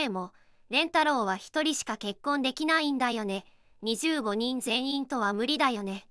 でも蓮太郎は一人しか結婚できないんだよね25人全員とは無理だよね